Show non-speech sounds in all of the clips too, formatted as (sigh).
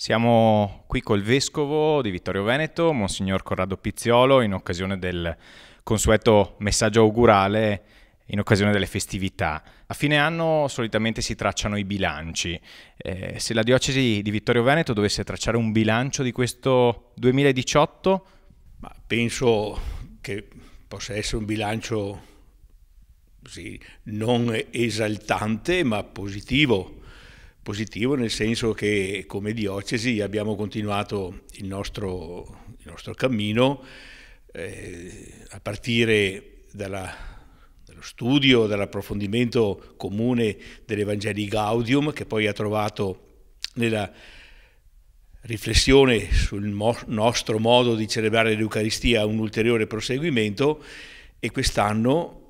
Siamo qui col vescovo di Vittorio Veneto, Monsignor Corrado Pizziolo, in occasione del consueto messaggio augurale in occasione delle festività. A fine anno solitamente si tracciano i bilanci. Eh, se la diocesi di Vittorio Veneto dovesse tracciare un bilancio di questo 2018? Ma penso che possa essere un bilancio sì, non esaltante ma positivo Positivo nel senso che come diocesi abbiamo continuato il nostro, il nostro cammino eh, a partire dalla dallo studio, dall'approfondimento comune dell'Evangelii Gaudium, che poi ha trovato nella riflessione sul mo nostro modo di celebrare l'Eucaristia un ulteriore proseguimento e quest'anno,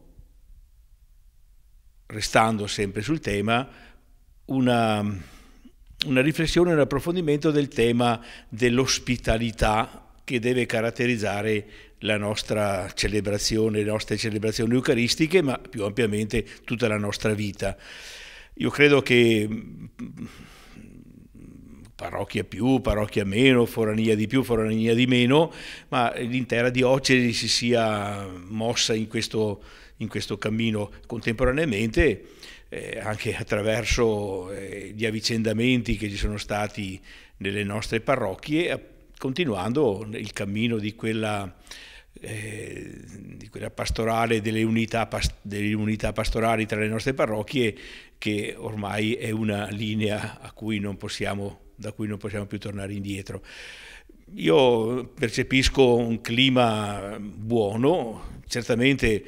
restando sempre sul tema, una, una riflessione, un approfondimento del tema dell'ospitalità che deve caratterizzare la nostra celebrazione, le nostre celebrazioni eucaristiche, ma più ampiamente tutta la nostra vita. Io credo che mm, parrocchia più, parrocchia meno, forania di più, forania di meno, ma l'intera diocesi si sia mossa in questo, in questo cammino contemporaneamente eh, anche attraverso eh, gli avvicendamenti che ci sono stati nelle nostre parrocchie, eh, continuando il cammino di quella, eh, di quella pastorale, delle unità, past delle unità pastorali tra le nostre parrocchie, che ormai è una linea cui possiamo, da cui non possiamo più tornare indietro. Io percepisco un clima buono, certamente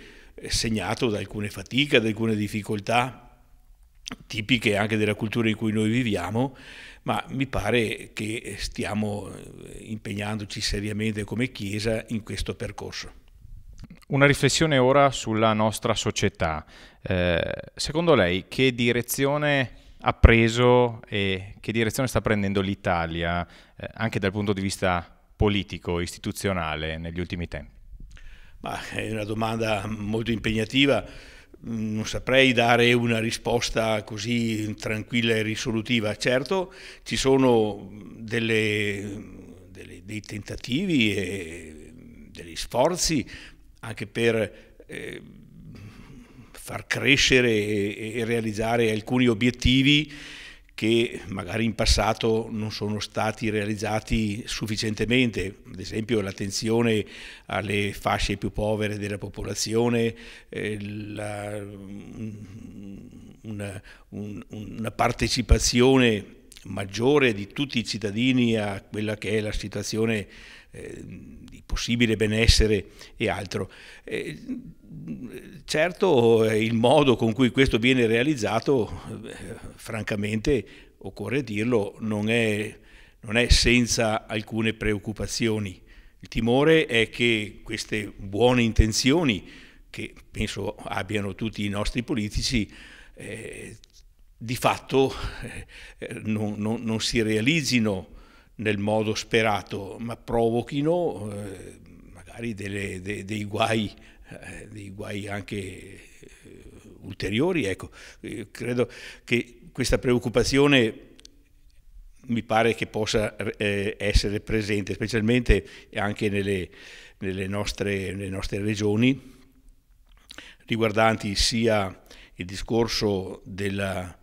segnato da alcune fatiche, da alcune difficoltà, tipiche anche della cultura in cui noi viviamo, ma mi pare che stiamo eh, impegnandoci seriamente come Chiesa in questo percorso. Una riflessione ora sulla nostra società. Eh, secondo lei che direzione ha preso e che direzione sta prendendo l'Italia eh, anche dal punto di vista politico, istituzionale negli ultimi tempi? Ma è una domanda molto impegnativa non saprei dare una risposta così tranquilla e risolutiva. Certo ci sono delle, delle, dei tentativi e degli sforzi anche per eh, far crescere e, e realizzare alcuni obiettivi che magari in passato non sono stati realizzati sufficientemente, ad esempio l'attenzione alle fasce più povere della popolazione, eh, la, un, una, un, una partecipazione maggiore di tutti i cittadini a quella che è la situazione eh, di possibile benessere e altro. Eh, certo eh, il modo con cui questo viene realizzato, eh, francamente, occorre dirlo, non è, non è senza alcune preoccupazioni. Il timore è che queste buone intenzioni, che penso abbiano tutti i nostri politici, eh, di fatto eh, eh, non, non, non, si realizzino nel modo sperato, ma provochino eh, magari delle, de, dei, guai, eh, dei guai anche eh, ulteriori. Ecco. Eh, credo che questa preoccupazione mi pare che possa essere presente, specialmente anche nelle, nelle, nostre, nelle nostre regioni, riguardanti sia il discorso della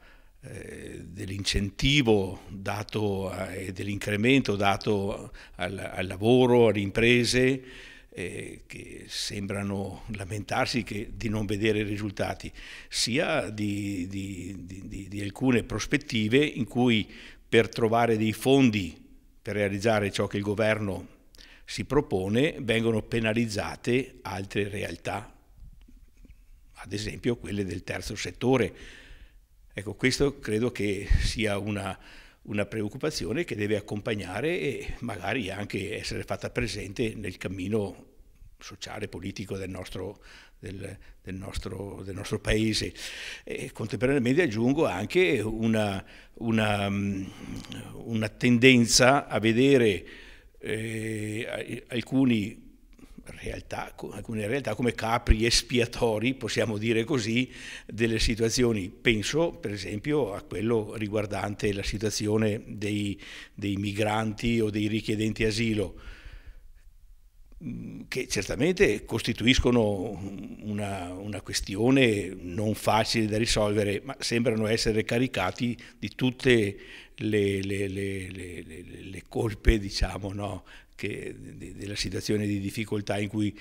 eh, dell'incentivo dato e dell'incremento dato al, al, lavoro, alle imprese eh, che sembrano lamentarsi che, di non vedere risultati, sia di, di, di, di alcune prospettive in cui per trovare dei fondi per realizzare ciò che il governo si propone vengono penalizzate altre realtà, ad esempio quelle del terzo settore Ecco, questo credo che sia una, una preoccupazione che deve accompagnare e magari anche essere fatta presente nel cammino sociale, politico del nostro, del, del nostro, del nostro paese. E contemporaneamente aggiungo anche una, una, una tendenza a vedere eh, alcuni realtà, alcune realtà come capri espiatori, possiamo dire così, delle situazioni. Penso per esempio a quello riguardante la situazione dei, dei migranti o dei richiedenti asilo mm, che certamente costituiscono una, una, questione non facile da risolvere, ma sembrano essere caricati di tutte le, le, le, le colpe diciamo, no, che, della situazione di difficoltà in cui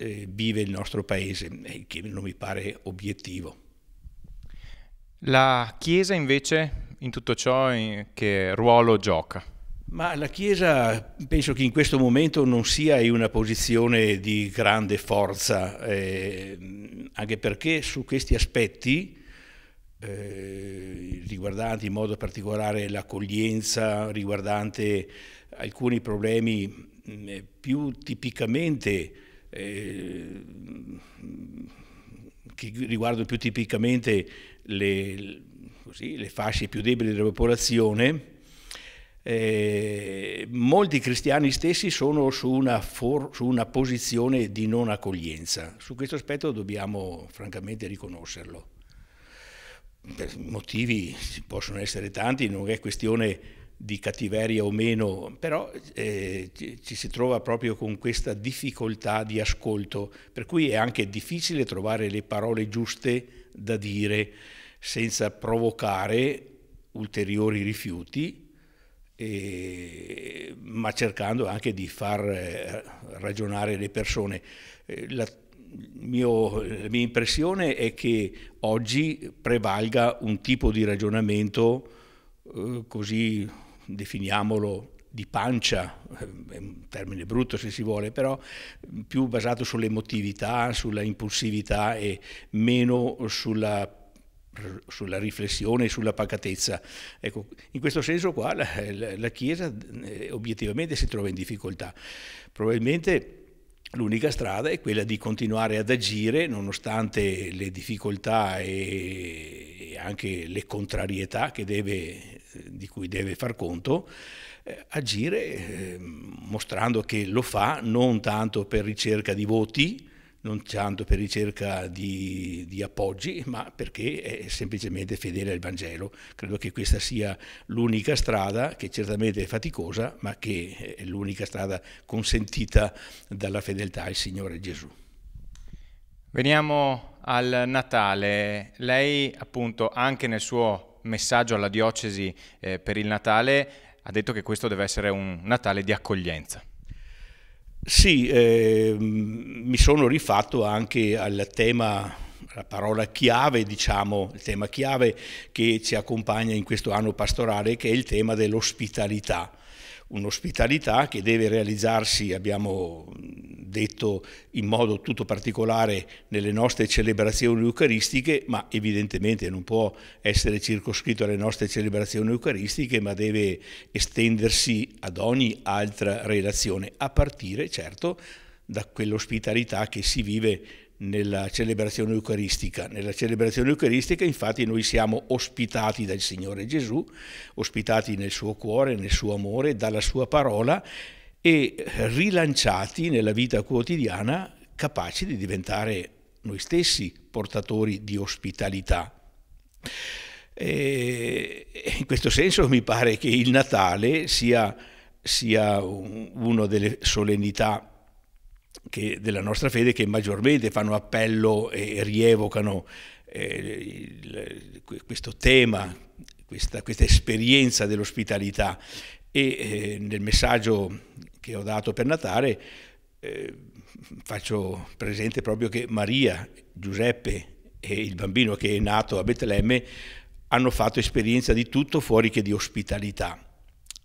eh, vive il nostro paese, eh, che non mi pare obiettivo. La Chiesa invece in tutto ciò in che ruolo gioca? Ma la Chiesa penso che in questo momento non sia in una posizione di grande forza, eh, anche perché su questi aspetti eh, riguardanti in modo particolare l'accoglienza, riguardante alcuni problemi mm, eh, più tipicamente eh, che riguardano più tipicamente le, così, le, fasce più deboli della popolazione, eh, molti cristiani stessi sono su una, for, su una posizione di non accoglienza. Su questo aspetto dobbiamo francamente riconoscerlo. Per motivi possono essere tanti, non è questione di cattiveria o meno, però eh, ci, ci, si trova proprio con questa difficoltà di ascolto, per cui è anche difficile trovare le parole giuste da dire senza provocare ulteriori rifiuti, eh, ma cercando anche di far eh, ragionare le persone. Eh, la, mio, la mia impressione è che oggi prevalga un tipo di ragionamento eh, così definiamolo di pancia, eh, è un termine brutto se si vuole, però più basato sull'emotività, sulla impulsività e meno sulla sulla riflessione e sulla pacatezza. Ecco, in questo senso qua la, la, Chiesa eh, obiettivamente si trova in difficoltà. Probabilmente l'unica strada è quella di continuare ad agire nonostante le difficoltà e, e anche le contrarietà che deve di cui deve far conto, eh, agire eh, mostrando che lo fa non tanto per ricerca di voti, non tanto per ricerca di, di, appoggi, ma perché è semplicemente fedele al Vangelo. Credo che questa sia l'unica strada, che certamente è faticosa, ma che è l'unica strada consentita dalla fedeltà al Signore Gesù. Veniamo al Natale. Lei appunto anche nel suo messaggio alla diocesi eh, per il Natale ha detto che questo deve essere un Natale di accoglienza. Sì, eh, mi sono rifatto anche al tema, la parola chiave, diciamo, il tema chiave che ci accompagna in questo anno pastorale, che è il tema dell'ospitalità un'ospitalità che deve realizzarsi, abbiamo detto in modo tutto particolare nelle nostre celebrazioni eucaristiche, ma evidentemente non può essere circoscritto alle nostre celebrazioni eucaristiche, ma deve estendersi ad ogni altra relazione, a partire certo da quell'ospitalità che si vive nella celebrazione eucaristica. Nella celebrazione eucaristica infatti noi siamo ospitati dal Signore Gesù, ospitati nel suo cuore, nel suo amore, dalla sua parola e rilanciati nella vita quotidiana capaci di diventare noi stessi portatori di ospitalità. E in questo senso mi pare che il Natale sia, sia una delle solennità che, della nostra fede che maggiormente fanno appello e rievocano eh, il, questo tema, questa, questa esperienza dell'ospitalità. E eh, nel messaggio che ho dato per Natale eh, faccio presente proprio che Maria, Giuseppe e il bambino che è nato a Betlemme hanno fatto esperienza di tutto fuori che di ospitalità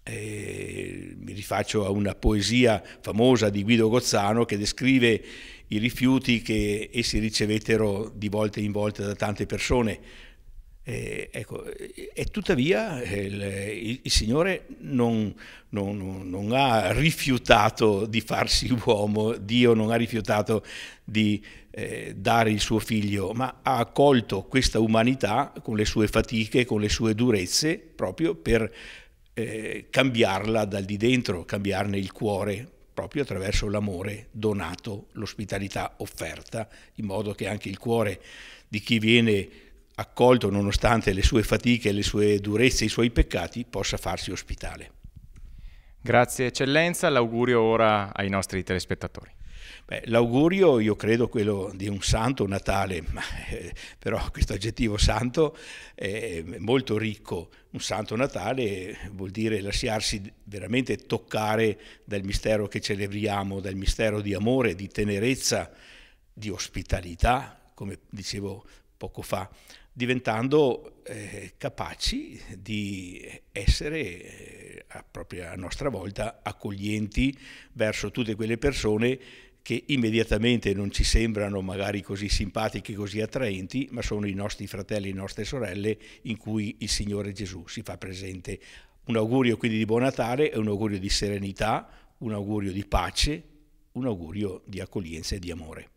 eh, mi rifaccio a una poesia famosa di Guido Gozzano che descrive i rifiuti che essi ricevettero di volta in volta da tante persone. Eh, ecco, eh, e tuttavia eh, il, il Signore non, non, non, ha rifiutato di farsi (laughs) uomo, Dio non ha rifiutato di eh, dare il suo figlio, ma ha accolto questa umanità con le sue fatiche, con le sue durezze, proprio per eh, cambiarla dal di dentro, cambiarne il cuore proprio attraverso l'amore donato, l'ospitalità offerta, in modo che anche il cuore di chi viene accolto nonostante le sue fatiche, le sue durezze, i suoi peccati, possa farsi ospitale. Grazie eccellenza, l'augurio ora ai nostri telespettatori. Beh, l'augurio io credo quello di un santo Natale, ma, eh, però questo aggettivo santo è molto ricco. Un santo Natale vuol dire lasciarsi veramente toccare dal mistero che celebriamo, dal mistero di amore, di tenerezza, di ospitalità, come dicevo poco fa, diventando eh, capaci di essere eh, a, propria, a nostra volta accoglienti verso tutte quelle persone che immediatamente non ci sembrano magari così simpatiche, così attraenti, ma sono i nostri fratelli e nostre sorelle in cui il Signore Gesù si fa presente. Un augurio quindi di buon Natale e un augurio di serenità, un augurio di pace, un augurio di accoglienza e di amore.